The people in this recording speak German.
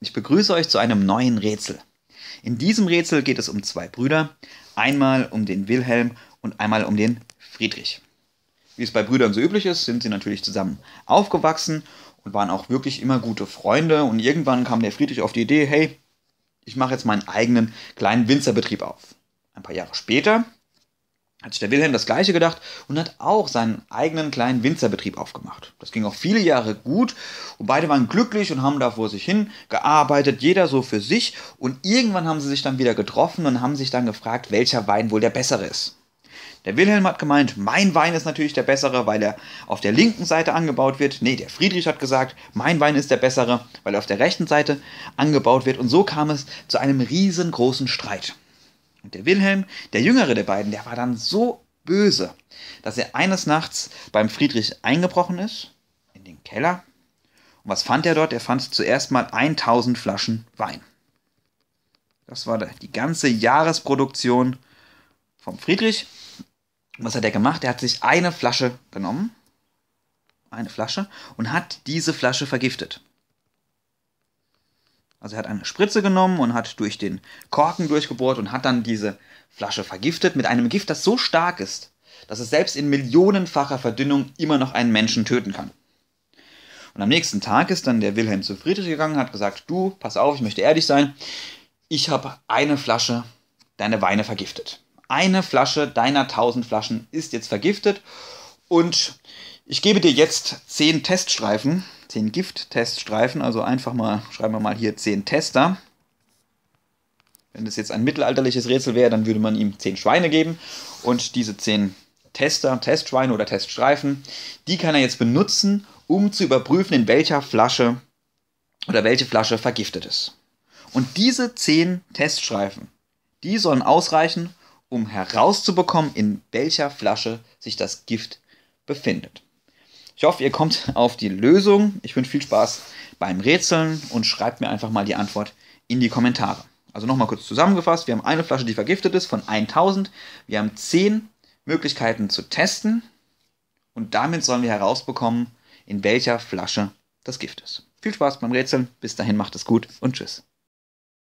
Ich begrüße euch zu einem neuen Rätsel. In diesem Rätsel geht es um zwei Brüder, einmal um den Wilhelm und einmal um den Friedrich. Wie es bei Brüdern so üblich ist, sind sie natürlich zusammen aufgewachsen und waren auch wirklich immer gute Freunde und irgendwann kam der Friedrich auf die Idee, hey, ich mache jetzt meinen eigenen kleinen Winzerbetrieb auf. Ein paar Jahre später hat sich der Wilhelm das gleiche gedacht und hat auch seinen eigenen kleinen Winzerbetrieb aufgemacht. Das ging auch viele Jahre gut und beide waren glücklich und haben da vor sich hin gearbeitet, jeder so für sich und irgendwann haben sie sich dann wieder getroffen und haben sich dann gefragt, welcher Wein wohl der bessere ist. Der Wilhelm hat gemeint, mein Wein ist natürlich der bessere, weil er auf der linken Seite angebaut wird. Nee, der Friedrich hat gesagt, mein Wein ist der bessere, weil er auf der rechten Seite angebaut wird. Und so kam es zu einem riesengroßen Streit. Und der Wilhelm, der jüngere der beiden, der war dann so böse, dass er eines Nachts beim Friedrich eingebrochen ist, in den Keller. Und was fand er dort? Er fand zuerst mal 1000 Flaschen Wein. Das war die ganze Jahresproduktion vom Friedrich. Und was hat er gemacht? Er hat sich eine Flasche genommen, eine Flasche, und hat diese Flasche vergiftet. Also er hat eine Spritze genommen und hat durch den Korken durchgebohrt und hat dann diese Flasche vergiftet mit einem Gift, das so stark ist, dass es selbst in millionenfacher Verdünnung immer noch einen Menschen töten kann. Und am nächsten Tag ist dann der Wilhelm zu Friedrich gegangen, hat gesagt, du, pass auf, ich möchte ehrlich sein, ich habe eine Flasche deine Weine vergiftet. Eine Flasche deiner tausend Flaschen ist jetzt vergiftet und ich gebe dir jetzt zehn Teststreifen, 10 Gift-Teststreifen, also einfach mal, schreiben wir mal hier 10 Tester. Wenn das jetzt ein mittelalterliches Rätsel wäre, dann würde man ihm 10 Schweine geben und diese 10 Tester, Testschweine oder Teststreifen, die kann er jetzt benutzen, um zu überprüfen, in welcher Flasche oder welche Flasche vergiftet ist. Und diese 10 Teststreifen, die sollen ausreichen, um herauszubekommen, in welcher Flasche sich das Gift befindet. Ich hoffe, ihr kommt auf die Lösung. Ich wünsche viel Spaß beim Rätseln und schreibt mir einfach mal die Antwort in die Kommentare. Also nochmal kurz zusammengefasst, wir haben eine Flasche, die vergiftet ist, von 1000. Wir haben 10 Möglichkeiten zu testen und damit sollen wir herausbekommen, in welcher Flasche das Gift ist. Viel Spaß beim Rätseln, bis dahin macht es gut und tschüss.